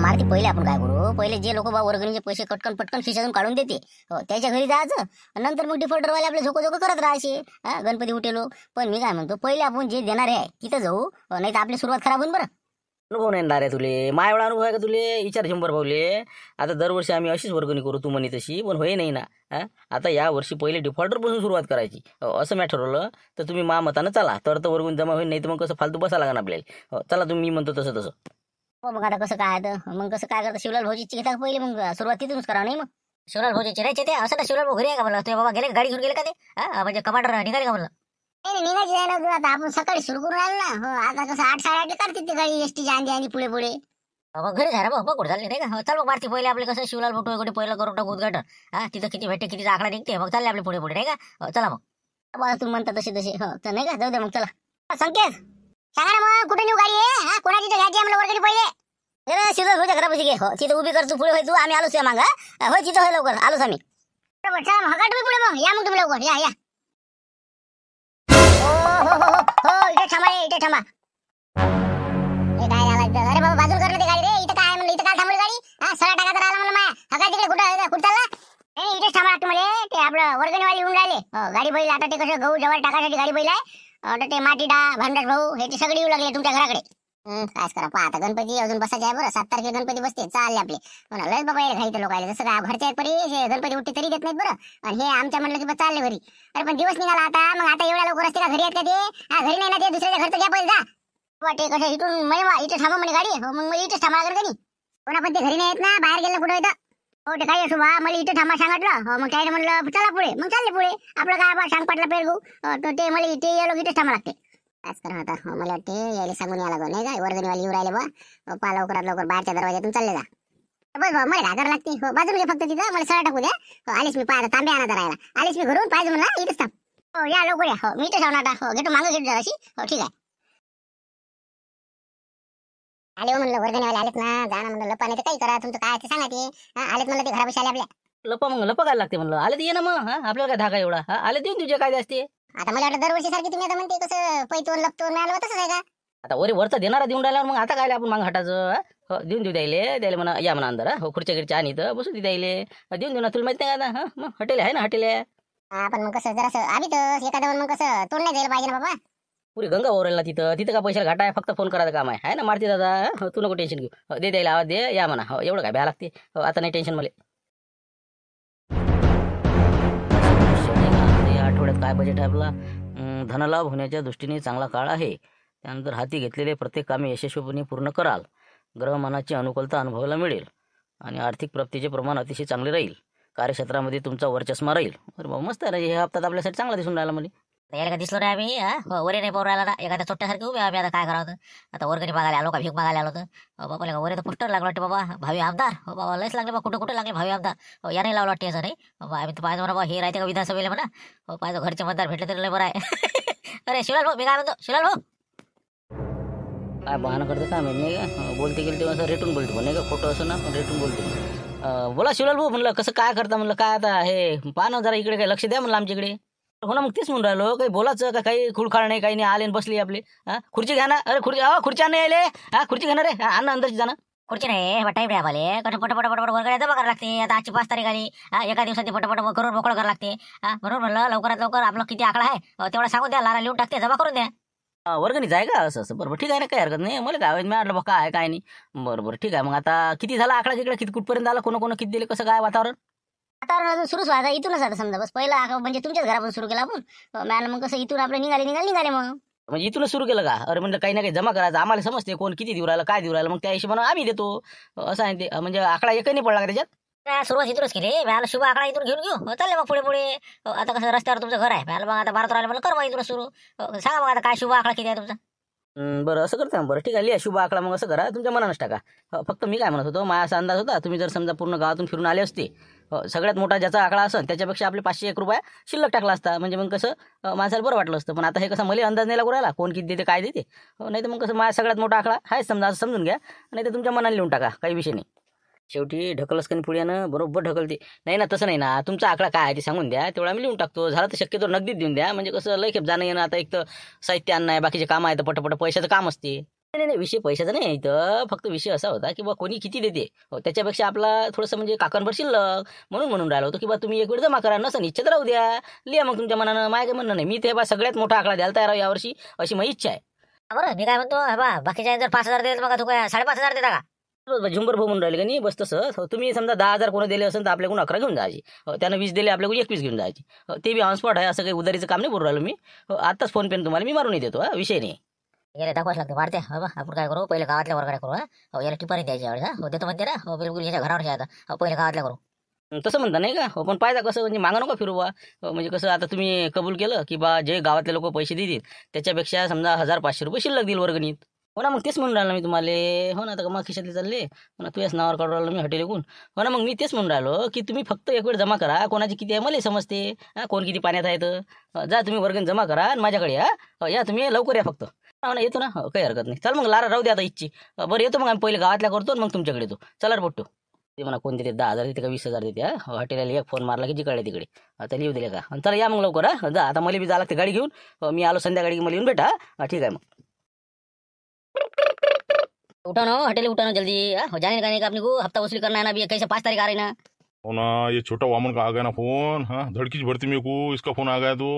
मारती पहिले आपण काय करू पहिले जे लोक बा वर्गणीचे पैसे कटकन पटकन खिशातून काढून देते हो, त्याच्या घरी जायचं नंतर मग डिफॉल्टर वाले आपले झोको झोको करत राहायचे गणपती उठेलो पण मी काय म्हणतो पहिले आपण जे देणारे आहे तिथं जाऊ हो, नाही तर आपली सुरुवात खराब होईल बरं अनुभव नाही ना रे तुले माया अनुभव आहे का तुले विचार शंभर भाऊले आता दरवर्षी आम्ही अशीच वर्गणी करू तू म्हणे तशी पण होई नाही ना आता या वर्षी पहिले डिफॉल्टरपासून सुरुवात करायची असं मी ठरवलं तर तुम्ही मामतानं चला तर तर वर्गून जमा होईल नाही तर मग कसं फालतू बसा लागणार आपल्याला हो, चला तुम्ही म्हणतो तसं तसं हो मग आता कसं काय आता मग कसं काय करतं शिवलाल भोजीची घेता पहिले मग सुरुवात तिथूनच करा नाही मग शिवलाल भाऊजी चिरायचे ते असं ना शिवलाल भाऊ आहे का म्हणलं तुम्ही बाबा गेले गाडी घेऊन गेले का ते म्हणजे कमांडर निघाले का म्हणलं नाही निघायचं आहे आता आपण सकाळी सुरू करून आलो ना हो आता कसं आठ साडेआठ करते ते गाडी एस टी आंधी आणि पुढे पुढे बाबा घरी घरा बाबा कुठं झाले नाही का हो, चल मग भारती पहिले आपले कसं शिवलाल फोटो वगैरे पहिलं करून टाकू उद्घाटन हा तिथं किती भेटते किती आकडा निघते मग चालले आपले पुढे पुढे नाही का हो, चला मग बाबा तू म्हणता तसे तसे हो तर नाही का जाऊ दे मग चला संकेत सांगा ना मग कुठे निघू गाडी आहे हा कोणाची तर घ्यायची आम्हाला वर्गणी पहिले अरे शिवलाल भाऊच्या घरा घे हो तिथे उभी कर तू पुढे होय तू आम्ही आलोच या मग हो तिथं होय लवकर आलोच आम्ही बरोबर चला पुढे मग या मग तुम्ही लवकर या या हो, हो हो इथे थांबा इथे थांबा हे अरे बाबा बाजूला कर ना गाडी रे इथं काय म्हणलं इथं काय थांबली गाडी हा सगळा टाका तर आला म्हणलं माया हा तिकडे कुठं कुठं चालला नाही इथेच थांबा तुम्हाला ते आपलं वर्गणीवाली येऊन राहिले हो, गाडी बैल आता ते कसं गहू जवळ टाकायसाठी गाडी बैल आहे आता ते मातीडा डा भांडस भाऊ हे ते सगळे येऊ लागले तुमच्या घराकडे काय करा पहा आता गणपती अजून बसायचे आहे बरं सात तारखे गणपती बसते चालले आपले लय बाबा घरी लोक आले जसं का घरच्या परी हे गणपती उठते तरी देत नाहीत बरं आणि हे आमच्या म्हणलं की चालले घरी अरे पण दिवस निघाला आता मग आता एवढ्या लवकर असते का घरी येत का ते हा घरी नाही ना ते दुसऱ्याच्या घरचं घ्या पहिले जा वाटे कसं इथून मैवा इथं थांबा म्हणे गाडी हो, मग मग इथे थांबा लागेल कधी कोणा पण ते घरी नाही येत ना बाहेर गेलं कुठं येतं हो ते काय सुभा मला इथे थांबा सांगितलं हो, मग काय म्हणलं चला पुढे मग चालले पुढे आपलं काय सांग पाटला पेरगू ते मला इथे येलो इथेच थांबा लागते आज करा आता हो, मला वाटते यायला सांगून यायला लागो नाही काय वर्गणीवाली येऊ राहिले बा हो, पा लवकरात लवकर बाहेरच्या दरवाजातून चालले जा बस भाऊ मला घागर लागते हो बाजूला फक्त तिथं मला सळा टाकू द्या हो, आलीस मी पाहिजे तांबे आणा राहायला आलीस मी घरून पाहिजे मला इथंच थांब हो या लवकर या हो मी तर जाऊन आता हो घेतो मागं घेतो जराशी हो ठीक आहे आले हो म्हणलं वाले आलेत ना जाणं म्हणलं लपा नाही तर काही करा तुमचं काय ते सांगा ते हा, आलेत म्हणलं ते घरापाशी आले आपल्या लपा मग लप काय लागते म्हणलं आले ते ये ना मग आपल्याला काय धागा एवढा हा आले देऊन तुझे काय असते आता मला वाटतं दरवर्षी सारखी तुम्ही आता म्हणते कसं पैतोर लपतोर मिळालं तसंच आहे का आता वरी वरचं देणारा देऊन राहिल्यावर मग आता काय आपण मग हटायचं हो, देऊन देऊ द्यायले द्यायला म्हणा या म्हणा अंदर हो खुर्च्या गिरच्या आणि इथं बसू दे द्यायले देऊन देऊ ना तुला माहिती नाही का मग हटेल आहे ना हटेल आपण मग कसं जरा आम्ही तर एखाद्यावर मग कसं तोंड नाही द्यायला पाहिजे ना बाबा पुरी गंगा ओरल ना तिथं तिथं का पैशाला घाटा आहे फक्त फोन करायचं काम आहे ना मारती दादा हो, तू नको टेन्शन घेऊ हो, दे द्यायला आवाज दे या म्हणा हो एवढं काय भ्या लागते आता नाही टेन्शन मला काय बजेट आहे आपला धनलाभ होण्याच्या दृष्टीने चांगला काळ आहे त्यानंतर हाती घेतलेले प्रत्येक कामे यशस्वीपणे पूर्ण कराल ग्रहमानाची अनुकूलता अनुभवायला मिळेल आणि आर्थिक प्राप्तीचे प्रमाण अतिशय चांगले राहील कार्यक्षेत्रामध्ये तुमचा वर्चस्मा राहील बरं मस्त आहे हे हप्ता आपल्यासाठी चांगला दिसून राहिला मला याला का दिसलो नाही आम्ही हो, वर नाही नाही राहिला ना एखाद्या चोट्ट्यासारखे उभे आम्ही आता काय करावं आता वर्गणी मागायला आलो का भीक मागायला आलो होतं बाबा का वरे तर लागलं बाबा भावी आमदार हो, बाबा लयच लागले बा कुठं कुठं लागले भावी आमदार याने लावला वाटते असं आम्ही तर पाहिजे बाबा हे राहते का विधानसभेला म्हणा पाहिजे घरचे मतदार भेटले तरी लय बरं आहे अरे शिलाल भाऊ मी काय म्हणतो शिलाल भाऊ काय बहाणं करतो काय नाही का बोलते गेले तेव्हा असं बोलतो नाही का फोटो असं ना रेटून बोलते बोला शिलाल भाऊ म्हटलं कसं काय करता म्हटलं काय आता हे पान जरा इकडे काय लक्ष द्या म्हणलं आमच्याकडे हो ना मग तेच म्हणून राहिलो काही बोलाच काही खुळखाळ नाही काही नाही आले बसली आपली हा खुर्ची घ्या ना अरे खुर्ची हा खुर्च्या नाही आले हा खुर्ची घेणार रे अन्न आण ना जाणं खुर्ची नाही बटाई रे आम्हाला कसं पटपट पटपट वगैरे जमा लागते आता आजची पाच तारीख आली एका दिवसात पटपट करोड मोकळ करा लागते हा, बरोबर म्हणलं लवकरात लवकर आपलं किती आकडा आहे तेवढा सांगू द्या लारा लिहून टाकते जमा करून द्या वर्ग वर्गणी जाय का असं असं बरोबर ठीक आहे ना काही हरकत नाही मला काय मिळालं बघा काय नाही बरोबर ठीक आहे मग आता किती झाला आकडा तिकडे किती कुठपर्यंत आला कोण कोण किती दिले कसं काय वातावरण आता अजून सुरूच व्हायचा इथूनच आता समजा बस पहिला म्हणजे तुमच्याच घरापासून सुरू केला आपण मॅन मग कसं इथून आपलं निघाले निघाले निघाले मग म्हणजे इथूनच सुरू केलं का अरे म्हणलं काही ना काही जमा करायचं आम्हाला समजते कोण किती देऊ राहिलं काय देऊ राहिलं मग त्या हिशोबानं आम्ही देतो असं आहे ते म्हणजे आकडा एक नाही पडला का त्याच्यात काय सुरुवात इथूनच केली मिळाला शुभ आकडा इथून घेऊन घेऊ चालले मग पुढे पुढे आता कसं रस्त्यावर तुमचं घर आहे मिळालं मग आता बारा तर आलं म्हणलं कर मग इथून सुरू सांगा मग आता काय शुभ आकडा किती आहे तुमचा बरं असं करता बरं ठीक आहे लिहा शुभ आकडा मग असं करा तुमच्या मनानच टाका फक्त मी काय म्हणत होतो माझा असा अंदाज होता तुम्ही जर समजा पूर्ण गावातून फिरून आले असते सगळ्यात मोठा ज्याचा आकडा असेल त्याच्यापेक्षा आपले पाचशे एक रुपया शिल्लक टाकला असता म्हणजे मग कसं माणसाला बरं वाटलं असतं पण आता हे कसं मला अंदाज नाही लागू राहिला कोण किती देते काय देते नाही तर मग कसं माझा सगळ्यात मोठा आकडा आहे समजा असं समजून घ्या नाही तर तुमच्या मनाने लिहून टाका काही विषय नाही शेवटी ढकलसकन पुढ्यानं बरोबर ढकलते नाही ना तसं नाही ना तुमचा आकडा काय आहे ते सांगून द्या तेवढा आम्ही लिहून टाकतो झालं तर शक्यतो नगदीच देऊन द्या म्हणजे कसं खेप जाणं येणं आता एक तर साहित्य आणणं आहे बाकीचे काम आहे तर पटपट पैशाचं काम असते नाही नाही विषय पैशाचा नाही इथं फक्त विषय असा होता की बा कोणी किती देते हो त्याच्यापेक्षा आपला थोडंसं म्हणजे काकांवर शिल्लक म्हणून म्हणून राहिलो होतो की बा तुम्ही एक वेळ जमा करा नसन इच्छा राहू द्या लिहा मग तुमच्या मनानं माय काय म्हणणं नाही मी ते बा सगळ्यात मोठा आकडा द्यायला तयार यावर्षी अशी माझी इच्छा आहे बरं मी काय म्हणतो बाकीच्या जर पाच हजार देत मग तू काय साडेपाच हजार देता का झुंबर म्हणून राहिले का नाही बस तसं हो, तुम्ही समजा दहा हजार कोणी दिले असेल तर आपल्याकडून अकरा घेऊन जायचे हो, त्यांना वीस दिले आपल्याकडून एकवीस घेऊन जायचे हो, ते बी ऑनस्पॉट आहे असं काही उदारीचं काम नाही बोलू राहिलो मी आताच फोन पेन तुम्हाला मी मारून देतो विषय नाही याला दाखवाच लागते वाढते बाबा आपण काय करू पहिले गावातल्या वर्गाला करू हा याला टिपाणी द्यायची यावेळी हा देतो म्हणते ना बिलकुल याच्या घरावर आता पहिले गावातल्या करू तसं म्हणता नाही का हो पण पाहिजे कसं म्हणजे मागा नका फिरू बा म्हणजे कसं आता तुम्ही कबूल केलं की बा जे गावातले लोक पैसे देतील त्याच्यापेक्षा समजा हजार पाचशे रुपये शिल्लक देईल वर्गणीत हो ना मग तेच म्हणून राहिलो मी तुम्हाला हो ना तर मग खिशातले चालले हो ना तू याच नावावर काढून राहिलो मी हॉटेल येऊन हो ना मग मी तेच म्हणून राहिलो की तुम्ही फक्त एक वेळ जमा करा कोणाची किती आहे मला समजते हा कोण किती पाण्यात आहे तर जा तुम्ही वर्गण जमा करा आणि माझ्याकडे या या तुम्ही लवकर या फक्त हो ना येतो ना हो, काही हरकत नाही चल मग लारा राहू द्या आता इच्छी बरं येतो मग आम्ही पहिले गावातल्या करतो मग तुमच्याकडे येतो चला बोट्टो ते म्हणा कोण देते दहा हजार देते का वीस हजार देते हा हॉटेलला हो, एक फोन मारला की जिकडे तिकडे आता लिहू दिले का चला या मग लवकर हां जा आता मला बी जा लागते गाडी घेऊन मी आलो संध्याकाळी मला येऊन भेटा ठीक आहे मग उठो ना हटेले उठो ना जल्दी आ, हो जाने का नहीं का अपने को हफ्ता वसूली करना है ना अभी कैसे पाँच तारीख आ रही ना ओ ना ये छोटा वामन का आ गया ना फोन हाँ धड़की भरती मेरे को इसका फोन आ गया तो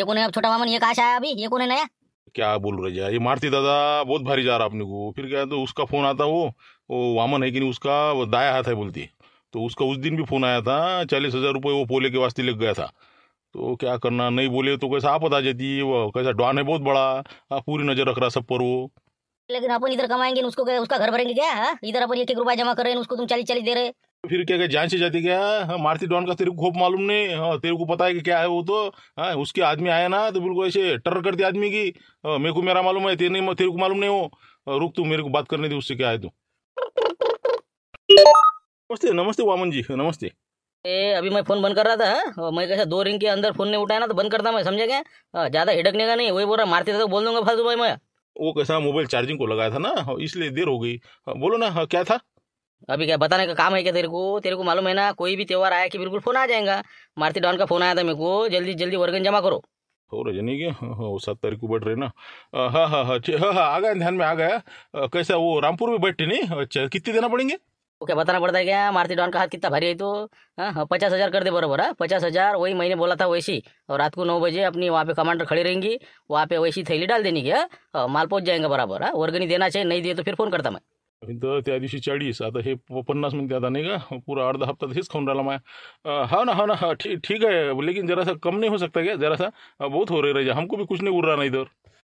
ये कौन है अब छोटा वामन ये कहाँ से आया अभी ये कौन है नया क्या बोल रहे जा ये मारती दादा बहुत भारी जा रहा अपने को फिर क्या तो उसका फोन आता वो वो वामन है कि नहीं उसका वो दाया हाथ है बोलती तो उसका उस दिन भी फोन आया था चालीस हजार रुपये वो पोले के वास्ते लग गया था तो क्या करना नहीं बोले तो कैसा आप बता जाती वो कैसा डॉन है बहुत बड़ा पूरी नज़र रख रहा सब पर वो लेकिन अपन इधर कमाएंगे उसको क्या उसका घर भरेंगे क्या हाँ? इधर अपन एक एक रुपया जमा कर रहे हैं उसको तुम चालीस चालीस दे रहे फिर क्या क्या जान से जाती क्या हाँ, मारती डॉन का तेरे को खूब मालूम नहीं हाँ, तेरे को पता है कि क्या है वो तो हाँ, उसके आदमी आया ना तो बिल्कुल ऐसे टर करती आदमी की हाँ, मेरे को मेरा मालूम है तेरे नहीं तेरे को मालूम नहीं हो रुक तू मेरे को बात करने दे उससे क्या है तू नमस्ते नमस्ते वामन जी नमस्ते ए अभी मैं फोन बंद कर रहा था हाँ? और मैं कैसे दो रिंग के अंदर फोन नहीं उठाया ना तो बंद करता मैं समझा क्या हाँ, ज़्यादा हिडकने का नहीं वही बोल रहा मारते तो बोल दूंगा फालतू भाई मैं वो कैसा मोबाइल चार्जिंग को लगाया था ना इसलिए देर हो गई बोलो ना क्या था अभी क्या बताने का काम है क्या तेरे को तेरे को मालूम है ना कोई भी त्यौहार आया कि बिल्कुल फोन आ जाएगा मारती डॉन का फोन आया था मेरे को जल्दी जल्दी वर्गन जमा करो हो रजनी के सात तारीख को बैठ रहे ना हाँ हाँ हाँ हाँ आ गया ध्यान में आ गया कैसा वो रामपुर में बैठे नहीं अच्छा कितने देना पड़ेंगे ओके बताना पड़ता है क्या मारती डॉन का हाथ कितना भारी है तो हाँ पचास हज़ार कर दे बराबर है हाँ, पचास हज़ार वही मैंने बोला था वैसी और रात को नौ बजे अपनी वहाँ पे कमांडर खड़ी रहेंगी वहाँ पे वैसी थैली डाल देनी क्या हाँ माल पहुँच जाएंगे बराबर हाँ वर्गनी देना चाहिए नहीं दिए तो फिर फ़ोन करता मैं तो दिवसी चाड़ीस आता हे पन्नास मिनट आता नहीं का पूरा अर्धा हफ्ता हेच खाऊन डाला मैं हाँ ना हाँ ना हाँ ठीक ठीक लेकिन लेकिन सा कम नहीं हो सकता क्या जरा सा बहुत हो रही राजा हमको भी कुछ नहीं उड़ रहा ना इधर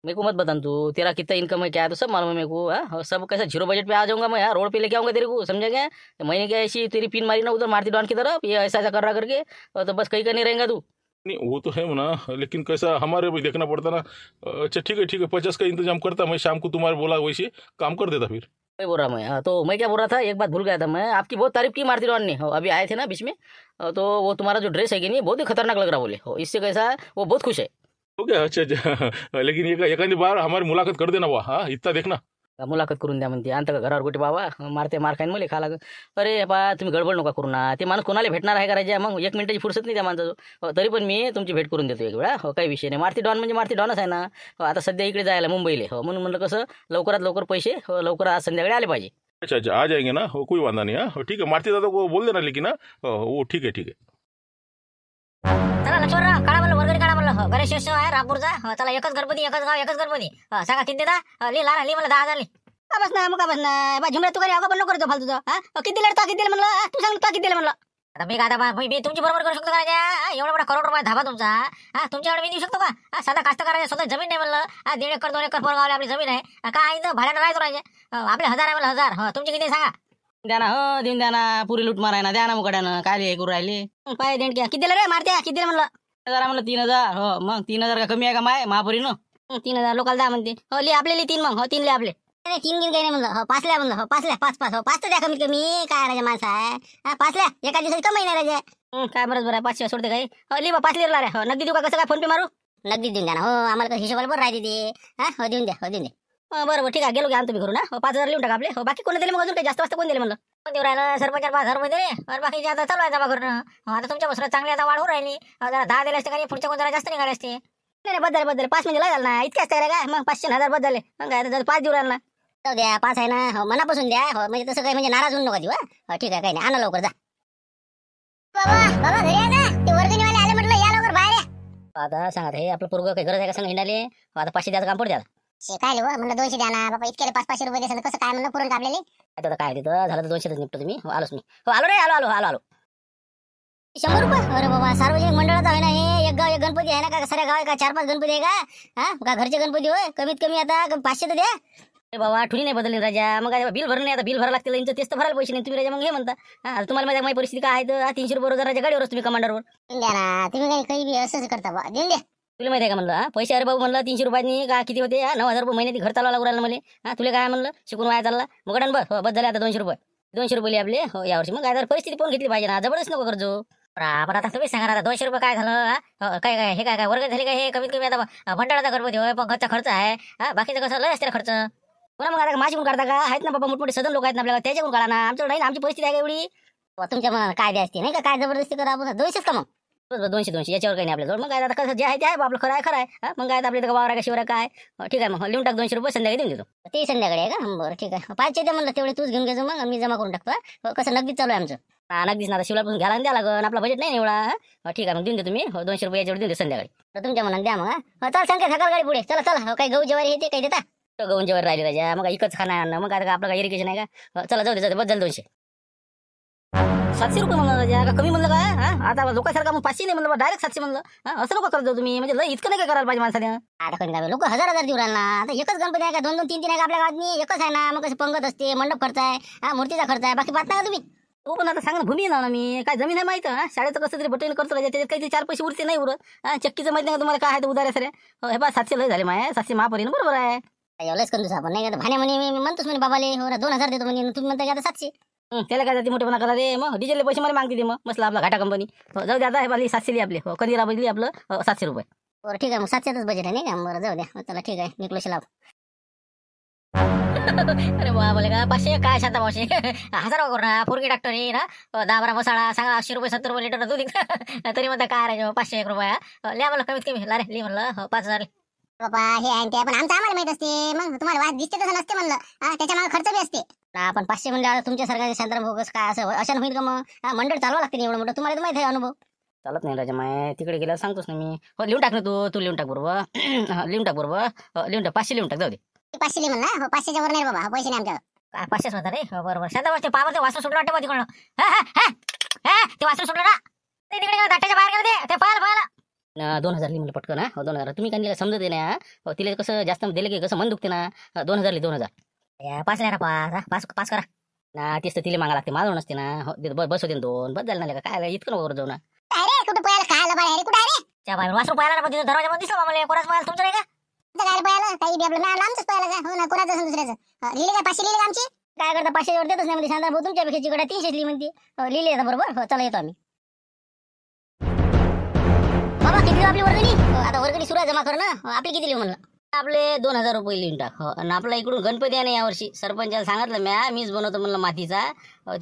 मेरे को मत बता तू तेरा कितना इनकम है क्या है तो सब मालूम है मेरे हाँ? को सब कैसा जीरो बजट पे आ जाऊंगा मैं यार हाँ? रोड पे लेके आऊंगा तेरे को समझेंगे तो मैंने क्या ऐसी तेरी पिन मारी ना उधर मारती डॉन की तरफ ये ऐसा ऐसा कर रहा करके तो बस कहीं का नहीं रहेगा तू नहीं वो तो है ना लेकिन कैसा हमारे भी देखना पड़ता ना अच्छा ठीक है ठीक है पचास का इंतजाम करता मैं शाम को तुम्हारे बोला वैसे काम कर देता फिर मैं बोल रहा मैं हाँ तो मैं क्या बोल रहा था एक बात भूल गया था मैं आपकी बहुत तारीफ की मारती रोन ने अभी आए थे ना बीच में तो वो तुम्हारा जो ड्रेस है कि नहीं बहुत ही खतरनाक लग रहा बोले इससे कैसा है वो बहुत खुश है हो अच्छा अच्छा लेकिन एक एखादी बार हमारी मुलाकात कर देना बा हा इतना देखना मुलाखत करून द्या म्हणते आणता का घरावर कुठे बाबा मारते मार खाईन मला खा लागं अरे बा तुम्ही गडबड नका करू ना ते माणूस कोणाला भेटणार आहे करायच्या मग एक मिनिटाची फुरसत नाही त्या माणसाचं तरी पण मी तुमची भेट करून देतो एक वेळा हो काही विषय नाही मारती डॉन म्हणजे मारती डॉनच आहे ना आता सध्या इकडे जायला मुंबईला हो म्हणून म्हटलं कसं लवकरात लवकर पैसे हो लवकर आज संध्याकाळी आले पाहिजे अच्छा अच्छा आ जाएंगे ना हो कोई वांदा नहीं हाँ ठीक है मारती दादा को बोल देना लेकिन ना ठीक है ठीक है चला हो गणेश उत्सव आहे रामपूरचा चला त्याला एकच गणपती एकच गाव एकच गणपती सांगा किती देता ली लहान ली मला दहा हजार का बस ना मग का बस ना बा झुमऱ्या तू काही अगं पण नको करतो फालतू किती दिलं किती म्हणलं तू सांग किती दिलं म्हणलं आता मी काय मी तुमची बरोबर करू शकतो का एवढा मोठा करोड रुपये धाबा तुमचा हा तुमच्याकडे मी देऊ शकतो का साधा कास्त करायचा स्वतः जमीन नाही म्हणलं हा दीड एकर दोन एकर गावला आपली जमीन आहे काय इथं भाड्यानं राहतो राहायचे आपले हजार आहे मला हजार तुमची किती सांगा द्या ना हो देऊन द्या ना पुरी लूट मारायना द्या ना मुकड्यानं काय गुरु राहिले पाय देण किती रे मारत्या किती म्हणलं हजार म्हणलं तीन हजार हो मग तीन हजार का कमी आहे का माय महापुरी न हो, तीन हजार लोकांना दहा म्हणते हो ले आपले तीन मग हो तीन ले आपले नाही तीन दिन काही नाही म्हणलं हो पाचल्या म्हणलं हो पाचल्या पाच पाच हो पाच तर द्या कमी कमी काय राजा माणसं आहे हा, पाचल्या एका दिवसात कमी नाही राजा काय बरं बरं पाचशे सोडते काही हो ली बा, पाच लिहिला रे हो नगदी देऊ का कसं काय फोन पे मारू नगदी देऊन द्या ना हो आम्हाला कशी हिशोबाला बरं राहते ते हा हो देऊन द्या हो देऊन द्या हो, बरोबर बरं ठीक आहे गेलो घ्या आम्ही तुम्ही घरून ना हो पाच हजार लिहून टाका आपले हो बाकी कोणी दिले मग अजून काही जास्त वाजता कोण दिले म्हणलं देऊ राहिलं सरपंचाला पाच हजार रुपये बाकी आणि आता चालू आहे जमा आता तुमच्या मसुरात चांगली आता वाढ होऊ राहिली जरा दहा दिले असते का पुढच्या कोण जरा जास्त निघाले असते नाही बदल बदल पाच म्हणजे झालं ना इतक्याच तयार काय मग पाचशे हजार बदलले मग काय पाच देऊ राहिला जाऊ द्या पाच आहे ना हो मनापासून द्या हो म्हणजे तसं काही म्हणजे नाराज होऊन नका देऊ हा हो, ठीक आहे काही नाही आणा लवकर जा बाबा बाबा घरी ना ते वर्गणीवाले आले म्हटलं या लवकर बाहेर आता सांगा हे आपलं पोरग काही गरज आहे का सांग हिंडाले हो, आता पाचशे द्यायचं काम पडते शिकायला म्हणलं दोनशे द्या ना बाबा इतके पाच पाचशे रुपये देसन कसं काय म्हणलं पुरण कापलेले आता काय तिथं झालं तर दोनशेच निघतो तुम्ही हो, आलोच मी हो आलो रे आलो आलो आलो आलो शंभर रुपये अरे बाबा सार्वजनिक मंडळाचा आहे ना हे एक गाव एक गणपती आहे ना का सऱ्या गाव आहे का चार पाच गणपती आहे का हा का घरचे गणपती होय कमीत कमी आता पाचशे तर द्या अरे बाबा ठुली नाही बदलली राजा मग बिल भरलं नाही आता बिल भरा लागतं तेच तर भरायला पैसे नाही तुम्ही राजा मग हे म्हणता हा तुम्हाला माझ्या माहिती परिस्थिती काय आहे तर तीनशे रुपये राजा गाडीवर तुम्ही कमांडरवर द्या ना तुम्ही काही काही असंच करता बा देऊन द्या तुला माहिती आहे का म्हणलं पैसे अरे बाबू म्हणलं तीनशे रुपयांनी का किती होते नऊ हजार रुपये महिन्यात घर चालवा लागू राहिलं मला हा तुला काय म्हणलं शिकून वाया चालला मग गडन बस हो बस झाले आता दोनशे रुपये दोनशे रुपये आपले हो या वर्षी मग काय परिस्थिती पण घेतली पाहिजे ना जबरदस्त नको करजो बरं आता तुम्ही सांगा आता दोनशे रुपये काय झालं हो, काय काय हे काय काय वर्ग झाले काय हे कमीत कमी आता भंडाराचा गणपती होय पण घरचा खर्च आहे हा बाकीचं कसं लय असते खर्च बरं मग आता माझी काढता का आहेत ना बाबा मोठमोठे सदन लोक आहेत ना आपल्याला कोण काढा ना आमच्याकडे नाही आमची परिस्थिती आहे एवढी तुमच्या काय द्यायची नाही का काय जबरदस्ती करा दोनशेच का मग दोनशे दोनशे याच्यावर काही नाही आपल्याजवळ मग आता कसं जे आहे ते आहे आपलं खरं आहे खरं आहे मग काय आपल्या तर वावरा का शिवरा काय ठीक आहे मग लिहून टाक दोनशे रुपये संध्याकाळी देऊन देतो ते संध्याकाळी आहे का बरं ठीक आहे पाचशे ते म्हणलं तेवढे तूच घेऊन घेतो मग मी जमा करून टाकतो कसं नगदीच चालू आहे आमचं नगदीच ना शिवला पण घ्यायला द्या लागन आपला बजेट नाही एवढा ठीक आहे मग देऊन देतो मी दोनशे रुपये याच्यावर देऊन देतो संध्याकाळी तुमच्या मनात द्या मग चल सांगते सकाळ गाडी पुढे चला चला काही गहू ज्वारी ते काही देता गहू ज्वारी राहिली राजा मग इकच खाणार मग आता आपलं काही इरिगेशन आहे का चला जाऊ दे जाऊ बदल दोनशे सातशे रुपये म्हणलं का कमी म्हणलं का आता लोकांसारखा पाचशे नाही म्हणलं डायरेक्ट सातशे म्हणलं असं नको करतो तुम्ही म्हणजे लय इतकं नाही काय करायला पाहिजे माणसाने आता लोक हजार हजार देऊ राहिला ना आता एकच गणपती आहे का दोन दोन तीन तीन आहे का आपल्या गावात एकच आहे ना मग कसं पंगत असते मंडप खर्च आहे हा मूर्तीचा खर्च आहे बाकी पाहता का तुम्ही तो हो, पण आता सांग भूमी ना मी काय जमीन आहे माहिती हा शाळेचं कसं तरी बटेन करतो त्याच्यात काही चार पैसे उरते नाही उरत चक्कीचं माहिती नाही तुम्हाला काय आहे उदार सर हो, हे बा सातशे लय झाले माय सातशे महापर्यंत बरोबर आहे एवढंच करून आपण नाही का भाण्या म्हणे मी म्हणतोच म्हणे बाबाले हो दोन हजार देतो म्हणे तुम्ही म्हणता आता सातशे त्याला काय जाते मोठेपणा करा रे मग डिझेलले पैसे मला मागते मग मस्त आपला घाटा कंपनी हो, जाऊ द्या हे बाली सातशे आपले हो कधी बजली आपलं सातशे रुपये बरं ठीक आहे मग सातशेच बजेट आहे नाही का बरं जाऊ द्या हो, चला ठीक आहे निकलोशे लाभ अरे वा बोले का पाचशे काय शांता पावशे हजार करू ना फुरकी टाकतो रे ना हो, दहा बारा मसाळा सांगा आठशे रुपये सत्तर रुपये लिटर दूध तरी म्हणता काय राहायचं पाचशे एक रुपया लिहा म्हणलं कमीत कमी लारे रे म्हणलं पाच हजार बाबा हे आहे पण आमचं आम्हाला माहित असते मग तुम्हाला वाद दिसते तसं नसते म्हणलं त्याच्या मागे खर्च बी असते आपण पाचशे म्हणल्यावर सरकारचे शांतराम भोगस काय असं अशा होईल का मग मंडळ चालवा लागते एवढं मोठं तुम्हाला माहिती आहे अनुभव चालत नाही राजा माय तिकडे गेला सांगतोस ना मी हो लिहून टाक ना तू तू लिहून टाक बरोबर लिहून टाक बरोबर लिहून टाक पाचशे लिहून टाक जाऊ दे पाचशे म्हणला हो पाचशे वर नाही बाबा हो, पैसे नाही आमच्या पाचशे पाचशेच होता रे हो, बरोबर शांत बस ते पावर ते सुटलं वाटतं बा तिकडनं हा, ते वासरू सुटलं ना ते तिकडे गेलं, दाटाच्या बाहेर गेलं ते. ते पाहायला दोन हजार लिहिलं पटकन हो, दोन हजार तुम्ही काय समजत नाही ना हो, तिला कसं जास्त दिलं की कसं मन दुखते ना दोन हजार लिहि दोन हजार पाच ना पाच पास पास करा ना तीच तर तिला मागा लागते माझं नसते ना हो बस बस दोन बदल झालं ना काय इतकं वर जाऊ ना अरे कुठे पळायला खायला बाहेर कुठे अरे त्या बाहेर वासरू पळायला पण तिथं दरवाजा दिसला मला कोणाच पळायला तुमचं नाही का काय पळायला काही बी आपलं लांबच पळायला हो ना कोणाचं असेल दुसऱ्याचं लिहिले काय पाचशे लिहिले आमची काय करता पाचशे वर देतच नाही म्हणजे सांगा भाऊ तुमच्यापेक्षा जिकडे तीनशे लिहिली म्हणते हो, लिहिले आता बरोबर हो चला येतो आम्ही बाबा किती आपली वर्गणी हो, आता वर्गणी सुरू जमा कर ना हो, आपली किती लिहू म्हणलं आपले दोन हजार रुपये लिहून टाक हो, आणि आपला इकडून गणपती आहे यावर्षी सरपंचाला सांगितलं म्या मीच बनवतो म्हणलं मातीचा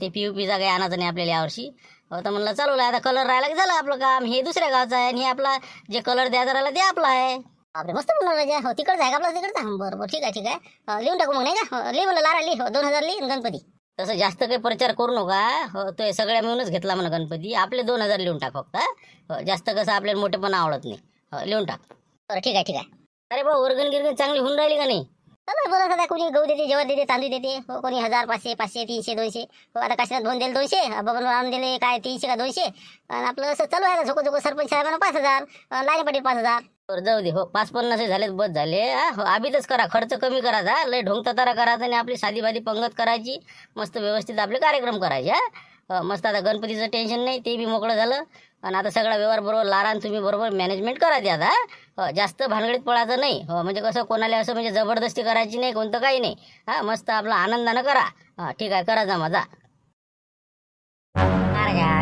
ते पी पीचा काही आणायचं नाही आपल्याला यावर्षी तर म्हणलं चालू आता कलर राहिला की झालं आपलं काम हे दुसऱ्या गावचं आहे आणि हे आपला जे कलर द्यायचा राहिला ते आपला आहे आपलं मस्त म्हणलं राजा हो तिकडचं आहे का आपला तिकडचा बरं ठीक आहे ठीक आहे लिहून टाकू मग नाही का लिहि हो, लिह म्हणलं लारा लिह हो, दोन हजार लिह गणपती तसं जास्त काही प्रचार करू नका हो तो सगळ्या मिळूनच घेतला म्हणा गणपती आपले दोन हजार लिहून टाक फक्त हो, जास्त कसं आपल्याला मोठेपणा आवडत नाही लिहून टाक बरं ठीक आहे ठीक आहे अरे भाऊ वर्गण गिरगण चांगली होऊन राहिली का नाही हो बोला दादा कोणी गहू देते जेव्हा देते तांदूळ देते हो कोणी हजार पाचशे पाचशे तीनशे दोनशे हो आता कशाला दोन दिले दोनशे बबन आम दिले काय तीनशे का दोनशे आणि आपलं असं चालू आहे झोको झोको सरपंच साहेबांना पाच हजार लाईन पाटील पाच हजार जाऊ दे हो पाच पन्नास झाले बस झाले हो आबीतच करा खर्च कमी करा जा लय ढोंग तारा करायचा आणि आपली साधी बाधी पंगत करायची मस्त व्यवस्थित आपले कार्यक्रम करायचे हा मस्त आता गणपतीचं टेन्शन नाही ते बी मोकळं झालं आणि आता सगळा व्यवहार बरोबर लारा तुम्ही बरोबर मॅनेजमेंट करा द्या आता जास्त भानगडीत पळायचं नाही हो म्हणजे कसं कोणाला असं म्हणजे जबरदस्ती करायची नाही कोणतं काही नाही हा मस्त आपला आनंदानं करा ठीक आहे करा जा माझा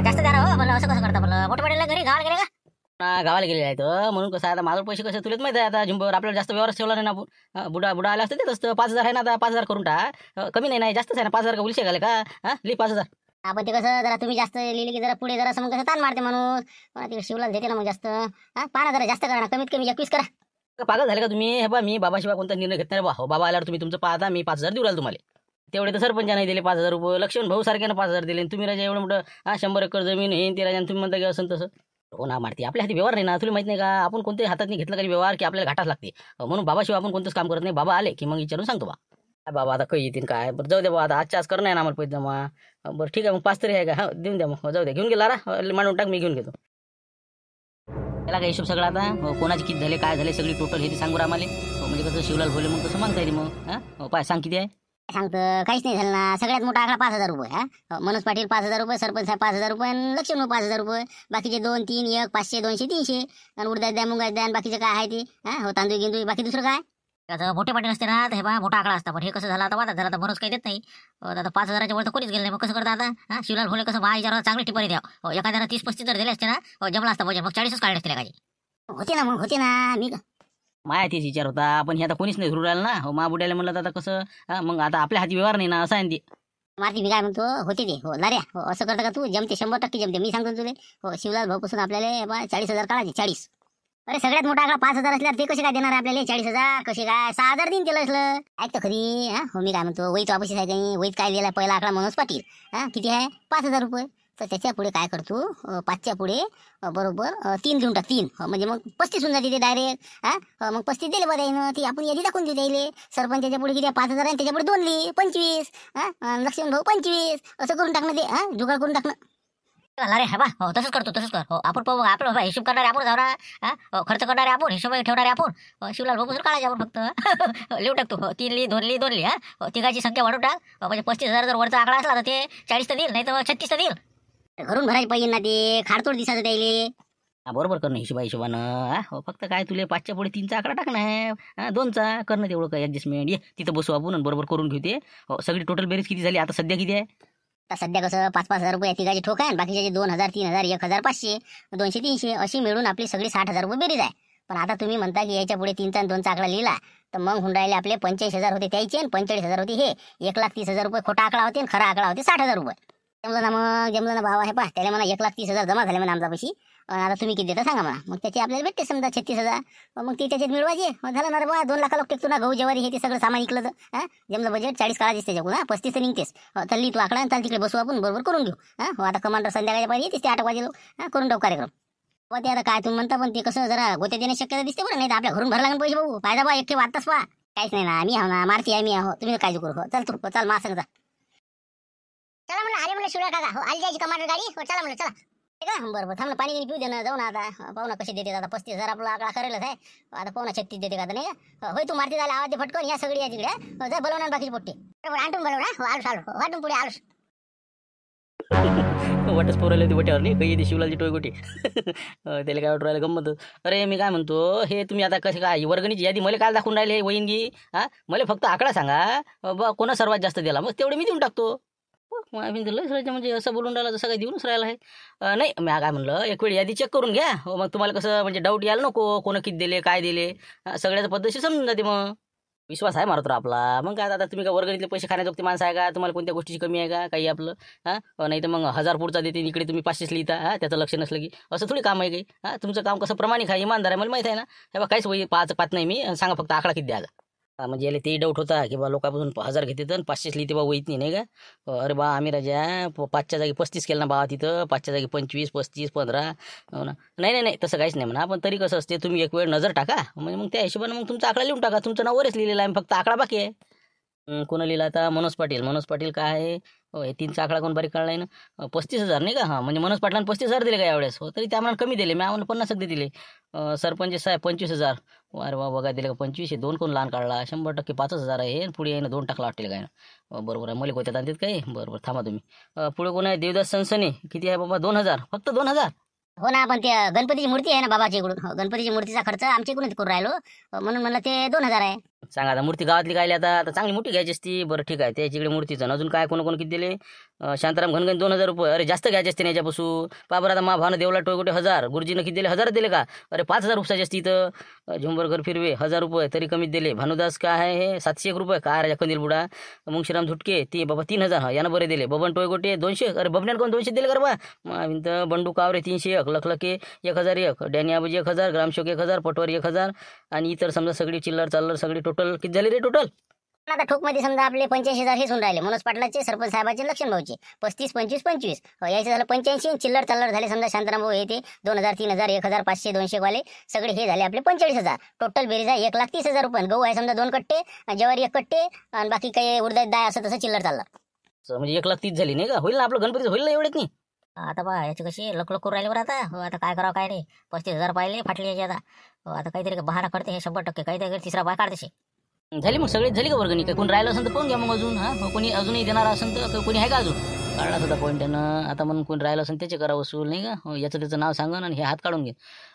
जास्त द्या हो मला असं कसं करता बोल मोठं घरी गावाला गेले का गावाला गेले आहे हो. म्हणून कसं आता माझं पैसे कसे तुलेत माहिती आता झुंबर आपल्याला जास्त व्यवहार ठेवला नाही ना बुडा बुडा आला असतं ते तसं पाच हजार आहे ना आता पाच हजार करून टा कमी नाही नाही जास्तच आहे ना पाच हजार का उलशे घाले का हा ली पाच हजार आपण ते कसं जरा तुम्ही जास्त लिहिले की जरा पुढे जरा मग कसं ताण मारते माणूस तिकडे देते ना मग जास्त हा पाहा जरा जास्त करा ना कमीत कमी एकवीस करा पागल झाले का तुम्ही हे बा मी बाबाशिवाय कोणता निर्णय घेत नाही बा हो बाबा आल्यावर तुम्ही तुमचं पाहता मी पाच हजार देऊ राहिलो तुम्हाला तेवढे तर सरपंचाने दिले पाच हजार रुपये लक्ष्मण भाऊ सारख्यानं पाच हजार दिले आणि तुम्ही राजा एवढं मोठं हा शंभर एकर जमीन हे ते राजा तुम्ही म्हणता की असं तसं हो ना मारती आपल्या हाती व्यवहार नाही ना तुला माहित नाही का आपण कोणत्याही हातात नाही घेतलं काही व्यवहार की आपल्याला घाटाच लागते म्हणून बाबाशिवाय आपण कोणतंच काम करत नाही बाबा आले की मग विचारून सांगतो बा बाबा आता काही येतील काय बरं जाऊ दे बाबा आता आजच्या आज आहे ना आम्हाला पैसे जमा बरं ठीक आहे मग पाच तरी आहे का हा हो, देऊन द्या मग हो, जाऊ दे घेऊन गेला रा हो, मांडून टाक मी घेऊन घेतो त्याला काय हिशोब सगळा आता कोणाचे किती झाले काय झाले सगळी टोटल हे ते सांगू आम्हाला म्हणजे कसं शिवलाल भोले मग कसं मागता येईल मग हां पाय सांग किती आहे सांगत काहीच नाही झालं ना सगळ्यात मोठा आकडा पाच हजार रुपये हा मनोज पाटील पाच हजार रुपये सरपंच साहेब पाच हजार रुपये आणि लक्ष्मण पाच हजार रुपये बाकीचे दोन तीन एक पाचशे दोनशे तीनशे आणि उडदा द्या मुंगाच द्या आणि बाकीचे काय आहे ते हा हो तांदूळ गिंदूळ बाकी दुसरं काय त्याचं मोठे पाटील असते ना हे बा मोठा आकडा असता पण हे कसं झालं आता झाला तर मनोज काही देत नाही आता पाच हजाराच्या वर तर कोणीच गेलं नाही मग कसं करता आता हां शिवलाल होले कसं महाविचारावर चांगली टिपणी द्या एखाद्याला तीस पस्तीस जर दिले असते ना जमला असता म्हणजे मग चाळीसच काढले असते काही होते ना मग होते ना मी माया तेच विचार होता पण हे आता कोणीच नाही धरू ना हो मा बुड्याला म्हणलं आता कसं मग आता आपल्या हाती व्यवहार नाही ना असं आहे ते मारती मी काय म्हणतो होते ते हो लाऱ्या हो असं करता का तू जमते शंभर टक्के जमते मी सांगतो तुला हो शिवलाल भाऊपासून आपल्याला चाळीस हजार काढायचे चाळीस अरे सगळ्यात मोठा आकडा पाच हजार असल्यावर ते कसे काय देणार आपल्याला चाळीस हजार कसे काय सहा हजार दिन केलं असलं ऐक तर खरी हा हो मी काय म्हणतो वैत वापस आहे काही वैत काय लिहिला पहिला आकडा मनोज पाटील हा किती आहे पाच हजार रुपये तर त्याच्या पुढे काय करतो पाचच्या पुढे बरोबर तीन घेऊन टाक तीन हो, म्हणजे मग पस्तीस होऊन जाते ते डायरेक्ट हा हो, मग पस्तीस दिले बरं येणं ती आपण यादी दाखवून देऊ द्यायले सरपंचाच्या पुढे किती पाच हजार आहे त्याच्या पुढे दोन ली पंचवीस हा लक्ष्मण भाऊ पंचवीस असं करून टाकणं ते हा जुगाड करून टाकणं अरे हा हो तसंच करतो तसंच कर हो आपण पाहू आपण हिशोब करणारे आपण जाऊ हो, खर्च करणारे आपण हिशोब ठेवणारे आपण हो, शिवलाल बघू काढायचे आपण फक्त हो, लिहू टाकतो तीन लिहि दोन ली दोन ली तिघाची संख्या वाढव टाक म्हणजे पस्तीस हजार जर वरचा आकडा असला तर ते चाळीस तर देईल नाही तर छत्तीस तर देईल घरून भरायची पाहिजे ना ते खाडतोड दिसायचं त्याले बरोबर करणं हिशोबा हिशोबानं हो फक्त काय तुले पाचच्या पुढे तीनचा आकडा टाकणार आहे दोनचा करणं तेवढं काय ॲडजस्टमेंट ये तिथं बसू आपण बरोबर करून घेऊ ते सगळी टोटल बेरीज किती झाली आता सध्या किती आहे तर सध्या कसं पाच पाच हजार रुपये तिघाची ठोक आहे बाकीचे जे दोन हजार तीन हजार एक हजार पाचशे दोनशे तीनशे अशी मिळून आपली सगळी साठ हजार रुपये बेरीज आहे पण आता तुम्ही म्हणता की याच्या पुढे तीन तीनचा दोनचा आकडा लिहिला तर मग हुंडायला आपले पंचेचाळीस हजार होते त्याचे आणि पंचेचाळीस हजार होते हे एक लाख तीस हजार रुपये खोटा आकडा होते आणि खरा आकडा होते साठ हजार रुपये जमलं ना मग जमलं ना भाव आहे पहा त्याला म्हणा एक लाख तीस हजार जमा झाले म्हणा आमचा पैसे आता तुम्ही किती देता सांगा मला मग त्याची आपल्याला भेटते समजा छत्तीस हजार मग ती त्याच्यात मिळवायची मग झालं ना बा दोन लाखाला टेकतो ना गहू ज्वारी हे ते सगळं सामान इकलं जमलं बजेट चाळीस काळा दिसते त्याच्याकडून पस्तीस तर निघतेस तल्ली तू आकडा आणि तिकडे बसू आपण बरोबर करून घेऊ हो आता कमांडर संध्याकाळच्या पाहिजे तिथे आठ वाजेल करून टाकू कार्यक्रम पण ते आता काय तुम्ही म्हणता पण ते कसं जरा गोत्या देण्याची शक्यता दिसते बरं नाही तर आपल्या घरून भरला लागेल पैसे भाऊ फायदा बा एक वाटतच पा काहीच नाही ना आम्ही आहो ना मारती आम्ही मी आहो तुम्ही काळजी करू हो चल तू चल मा चला म्हणलं आले म्हणलं शिवराय काका हो आली जायची कमांडर गाडी हो चला म्हणलं चला का बरं थांब पाणी गिनी पिऊ दे ना जाऊ ना आता पाहुणा कसे देते आता पस्तीस हजार आपला आकडा करेलच आहे आता पाहुणा छत्तीस देते का नाही होय तू मारती झाला आवाज फटकन या सगळी या तिकडे जा बोलवणार बाकी पोट्टी आणून बोलवणार हो, आळूस आळू हो, वाटून पुढे आळूस वाटच पोरायला होती वट्यावर नाही काही येते शिवलाची टोयगोटी त्याला काय वाटू राहिलं गंमत अरे मी काय म्हणतो हे तुम्ही आता कसे काय वर्गणीची यादी मला काल दाखवून राहिले वहिनगी हा मला फक्त आकडा सांगा बा कोणा सर्वात जास्त दिला मग तेवढे मी देऊन टाकतो मी दिलं म्हणजे असं बोलून राहिलं जसं काही देऊनच राहिला आहे नाही मी काय म्हणलं एक वेळ यादी चेक करून घ्या हो, मग तुम्हाला कसं म्हणजे डाऊट यायला नको कोणं किती दिले काय दिले सगळ्याच पद्धती समजून जाते मग विश्वास आहे मारतो आपला मग काय आता तुम्ही का वर्गणीतले पैसे ती माणसं आहे का तुम्हाला कोणत्या गोष्टीची कमी आहे का काही आपलं हां नाही तर मग हजार पुढचा देते इकडे तुम्ही पाचशेच लिहिता हां त्याचं लक्ष नसलं की असं थोडी काम आहे काही हां तुमचं काम कसं प्रमाणिक आहे इमानदार आहे मला माहीत आहे ना हे बा काहीच पाच पाहत नाही मी सांगा फक्त आकडा किती द्यायला म्हणजे याला तेही डाऊट होता की बा लोकांपासून हजार घेते तर पाचशेच लिहिते बा वहीत नाही का अरे बा आम्ही राजा पाचच्या जागी पस्तीस केलं ना बा तिथं पाचच्या जागी पंचवीस पस्तीस पंधरा हो नाही नाही नाही तसं काहीच नाही म्हणा पण तरी कसं असते तुम्ही एक वेळ नजर टाका म्हणजे मग त्या हिशोबाने मग तुमचा आकडा लिहून टाका तुमचं नवरच लिहिलेलं आहे फक्त आकडा बाकी आहे कोण लिहिला आता मनोज पाटील मनोज पाटील काय आहे हो हे तीनचा आकडा कोण बारीक काढला ना पस्तीस हजार नाही का हां म्हणजे मनोज पाटलांना पस्तीस हजार दिले का यावेळेस हो तरी त्या कमी दिले मी आम्हाला पन्नास अगदी दिले सरपंच साहेब पंचवीस हजार अरे वा बघा दिले का पंचवीस हे दोन कोण लहान काढला शंभर टक्के पाचच हजार आहे हे पुढे आहे दोन टाकला वाटेल काय ना बरोबर आहे मले होत्या तांतीत काही बरोबर थांबा तुम्ही पुढे कोण आहे देवदास सनसने किती आहे बाबा दोन हजार फक्त दोन हजार हो ना पण ते गणपतीची मूर्ती आहे ना बाबाच्या इकडून हो, गणपतीची मूर्तीचा खर्च आमच्या इकडून करून राहिलो म्हणून म्हणलं ते दोन हजार आहे सांगा आता मूर्ती गावातली काय आता आता चांगली मोठी घ्यायची असती बरं ठीक आहे इकडे मूर्तीचं अजून काय कोण कोण किती दिले शांताराम घनगन दोन हजार रुपये अरे जास्त घ्यायचे असते याच्यापासून बाबर आता मा भानं देवला टोळकोटे हजार गुरुजीनं किती दिले हजार दिले का अरे पाच हजार रुपयाचे असती इथं झुंबर घर फिरवे हजार रुपये तरी कमीच दिले भानुदास काय आहे हे सातशे एक रुपये काय राजा कंदील बुडा मुंगशीराम झुटके ते बाबा तीन हजार हा यानं बरे दिले बबन टोळकोटे दोनशे अरे बबन्यान कोण दोनशे दिले बा माविंत बंडू कावरे तीनशे एक लखलके एक हजार एक डॅनी एक हजार ग्रामशोक एक हजार पटवारी एक हजार आणि इतर समजा सगळी चिल्लर चाललर सगळी टोट टोटल किती झाली रे टोटल आता मध्ये समजा आपले पंच्याऐंशी हजार हे सुन राहिले मनोज पाटलाचे सरपंच साहेबाचे लक्षण भाऊचे पस्तीस पंचवीस पंचवीस यायचं झालं पंच्याऐंशी चिल्लर चल्लर झाले समजा शांताराम भाऊ येते दोन हजार तीन हजार एक हजार पाचशे दोनशे वाले सगळे हे झाले आपले पंचेचाळीस हजार टोटल बेरीज आहे एक लाख तीस हजार रुपये गहू आहे समजा दोन कट्टे ज्वारी एक कट्टे आणि बाकी काही उर्द दाय असं तसं चिल्लर चाललं म्हणजे एक लाख तीस झाली नाही का होईल ना आपलं गणपती होईल ना एवढेच नाही आता बा याची कशी लकलक राहिले बरं आता हो, आता काय करावं काय रे पस्तीस हजार पाहिले फाटले याची आता हो, आता काहीतरी बहाणा करते हे शंभर टक्के काहीतरी तिसरा बाय काढते झाली मग सगळी झाली का वर्गणी काय कोण राहिलं असेल तर पण घ्या मग अजून हा कोणी अजूनही देणार असेल तर कोणी आहे का अजून काढला सुद्धा पॉईंट आता म्हणून कोणी राहिलं असेल त्याचे करा वसूल नाही का हो, याचं त्याचं नाव सांगा आणि हे हात काढून घे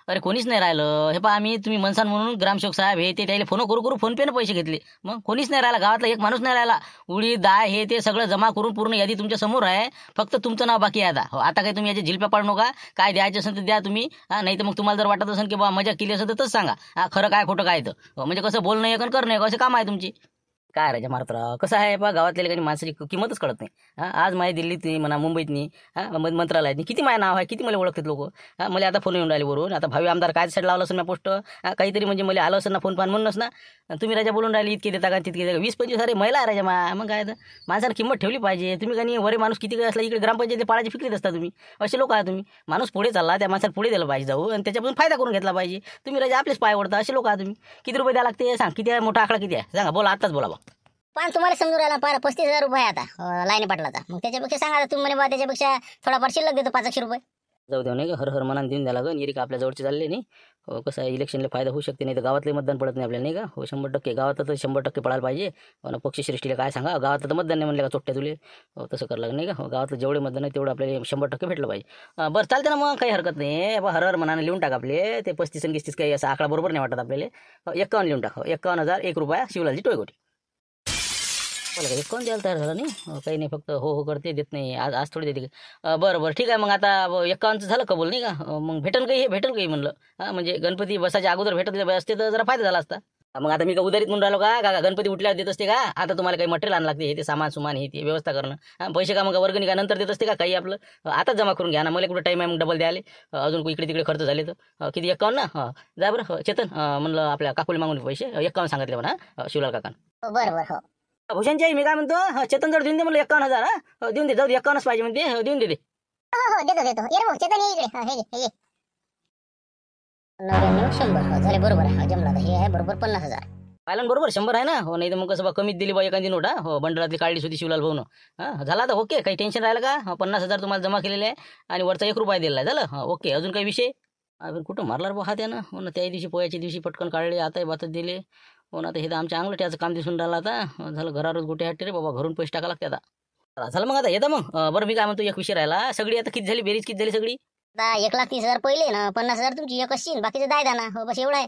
अरे कोणीच नाही राहिलं हे पहा आम्ही तुम्ही मनसान म्हणून ग्रामसेवक साहेब हे ते त्याला फोन करू करू फोनपेनं पैसे घेतले मग कोणीच नाही राहिला गावातला एक माणूस नाही राहिला उडी दाय हे ते सगळं जमा करून पूर्ण यादी तुमच्या समोर आहे फक्त तुमचं नाव बाकी आहे आता हो, आता काही तुम्ही याचे झिलप्या पाडू नका काय द्यायचं असेल तर द्या तुम्ही नाही तर मग तुम्हाला जर वाटत असेल की बाबा मजा केली असेल तर तसं सांगा खरं काय खोटं काय तर हो, म्हणजे कसं बोलणं एक करणं एक असं काम आहे तुमची काय राजा मारत कसं आहे बा गावातल्या काही माणसाची किंमतच कळत नाही आज माझ्या दिल्लीत म्हणा मुंबईतनी मंत्रालयात मंत्रालयातनी किती माझं नाव आहे किती मला ओळखतात लोक मला आता फोन येऊन राहिले बरोबर आता भावी आमदार काय साईड लावला असं ना पोस्ट काहीतरी म्हणजे मला आलं असं ना फोन पान म्हणूनच ना तुम्ही राजा बोलून राहिले इतके देता का तितके देता वीस पंचवीस सारे महिला आहे राजा मा मग काय तर माणसाला किंमत ठेवली पाहिजे तुम्ही काही वरे माणूस किती काही असला इकडे ग्रामपंचायती पाळाची फिकरीत असता तुम्ही असे लोक आहात तुम्ही माणूस पुढे चालला त्या माणसाला पुढे दिलं पाहिजे जाऊ आणि त्याच्यापासून फायदा करून घेतला पाहिजे तुम्ही राजा आपलेच पाय ओढता असे लोक आहात तुम्ही किती रुपये द्या लागते सांग किती मोठा आकडा किती आहे सांगा बोला आत्ताच बोला पण तुम्हाला समजून राहिला पार पस्तीस हजार रुपये आता लाईन पाठला मग त्याच्यापेक्षा सांगा तुम्ही म्हणे बा त्याच्यापेक्षा थोडाफार शिल्लक देतो पाच रुपये जाऊ देऊ नाही का हर हर मनाने देऊन द्यायला लागेल का आपल्या जवळचे चालले नाही हो कसं आहे इलेक्शनला फायदा होऊ शकते नाही तर गावातले मतदान पडत नाही आपल्याला नाही का हो शंभर टक्के गावात तर शंभर टक्के पडायला पाहिजे पण पक्षश्रेष्ठीला काय सांगा गावात तर मतदान नाही म्हणलं का चोट्ट्या तुले हो, तसं करायला नाही का हो गावातलं जेवढे मतदान आहे तेवढं आपल्याला शंभर टक्के भेटलं पाहिजे बरं चालते ना मग काही हरकत नाही बा हर हर मनाने लिहून टाक आपले ते पस्तीस आणि काही असा आकडा बरोबर नाही वाटत आपल्याला हो, एकावन्न लिहून टाक हो, एकावन्न हजार एक रुपया शिवलाजी टोयकोटी मला काही कोण द्यायला तयार झालं नाही काही नाही फक्त हो हो करते देत नाही आज आज थोडी देते बरं बरं ठीक आहे मग आता एकावन्नचं झालं कबूल नाही का मग भेटन काही हे भेटन काही म्हणलं हां म्हणजे गणपती बसायच्या अगोदर भेटत असते तर जरा फायदा झाला असता मग आता मी का उदारीत म्हणून राहिलो का का गणपती उठल्यावर देत असते का आता तुम्हाला काही मटेरियल आणलं लागते हे ते सामान सुमान हे ते व्यवस्था करणं पैसे का मग वर्गणी का नंतर देत असते का काही आपलं आता जमा करून घ्या ना मला कुठं टाईम आहे मग डबल द्यायला अजून इकडे तिकडे खर्च झाले तर किती एकावन्न ना हां जा बरं चेतन म्हणलं आपल्या काकुल मागून पैसे एकावन्न सांगितले म्हणा शिवलाल काकान हो, बरं भूषणची मी काय म्हणतो चेतन जर देऊन दे म्हणलं एकावन्न हजार हा देऊन दे जाऊ पाहिजे म्हणते देऊन दे झाले बरोबर हे आहे बरोबर पन्नास हजार बरोबर शंभर आहे ना हो नाही तर मग कसं कमीच दिली बा एखादी नोटा हो बंडळातली काढली सुद्धा शिवलाल भाऊन झाला तर ओके काही टेन्शन राहिलं का हो, पन्नास हजार तुम्हाला जमा केलेले आहे आणि वरचा एक रुपया दिला झालं ओके अजून काही विषय कुठं मारला बा हा त्यानं हो ना त्या दिवशी पोयाच्या दिवशी पटकन काढले आता बातच दिले हो ना आता हे तर आमच्या त्याचं काम दिसून राहिलं आता झालं घरावरच गोटे हटते रे बाबा घरून पैसे टाका लागते आता झालं मग आता येतं मग बरं मी काय म्हणतो एक विषय राहिला सगळी आता किती झाली बेरीज किती झाली सगळी एक लाख तीस हजार पहिले ना पन्नास हजार तुमची एक अशी बाकीचं दाय हो बस एवढा आहे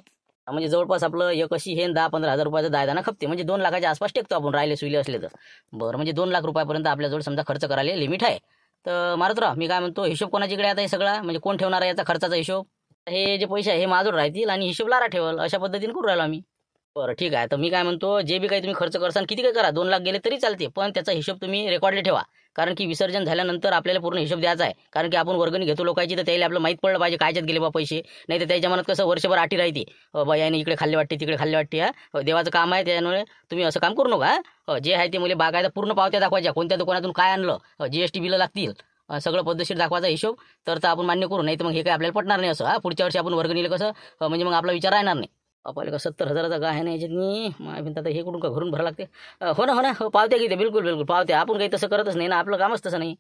म्हणजे जवळपास आपलं एक अशी हे दहा पंधरा हजार रुपयाचा दायदाना खपते म्हणजे दोन लाखाच्या आसपास टेकतो आपण राहिले सुईले असले तर बरं म्हणजे दोन लाख रुपयापर्यंत आपल्याजवळ समजा खर्च करायला लिमिट आहे तर मारुतराव मी काय म्हणतो हिशोब कोणाच्याकडे आता हे सगळा म्हणजे कोण ठेवणार आहे याचा खर्चाचा हिशोब हे जे पैसे आहे हे माझं राहतील आणि हिशोब लारा ठेवल अशा पद्धतीने करू राहिलो आम्ही बरं ठीक आहे तर मी काय म्हणतो जे बी काही तुम्ही खर्च करसान किती काय करा दोन लाख गेले तरी चालते पण त्याचा हिशोब तुम्ही रेकॉर्डले ठेवा कारण की विसर्जन झाल्यानंतर आपल्याला पूर्ण हिशोब द्यायचा आहे कारण की आपण वर्गणी घेतो लोकांची तर त्याला आपलं माहीत पडलं पाहिजे कायच्यात गेले बा पैसे नाही तर त्याच्या मनात कसं वर्षभर आटी राहते बा याने इकडे खाल्ले वाटते तिकडे खाल्ले वाटते हा देवाचं काम आहे त्यामुळे तुम्ही असं काम करू नका जे आहे ते मुले बागायचा पूर्ण पावत्या दाखवायच्या कोणत्या दुकानातून काय आणलं जी एस टी बिलं लागतील सगळं पद्धतशीर दाखवायचा हिशोब तर आपण मान्य करू नाही तर मग हे काय आपल्याला पटणार नाही असं हा पुढच्या वर्षी आपण वर्गणीला कसं म्हणजे मग आपला विचार राहणार नाही आपल्याला का सत्तर हजाराचा गाय आहे ना आता हे कुठून का घरून भरावं लागते हो ना हो ना हो पावते की ते बिलकुल बिलकुल पावत्या आपण काही तसं करतच नाही ना आपलं कामच तसं नाही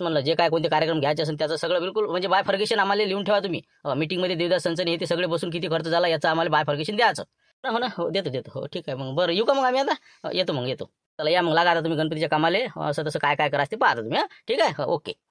म्हणलं जे काय कोणते कार्यक्रम घ्यायचे असेल त्याचं सगळं बिलकुल म्हणजे बाय फर्गेशन आम्हाला लिहून ठेवा तुम्ही मीटिंगमध्ये देवदास संचन येते सगळे बसून किती खर्च झाला याचा आम्हाला बाय फर्गेशन द्यायचं हो, हो ना हो देतो देतो हो ठीक आहे मग बरं येऊ का मग आम्ही आता येतो मग येतो चला या मग लागा आता तुम्ही गणपतीच्या कामाला असं तसं काय काय करायचं ते पाहता तुम्ही ठीक आहे हो, ओके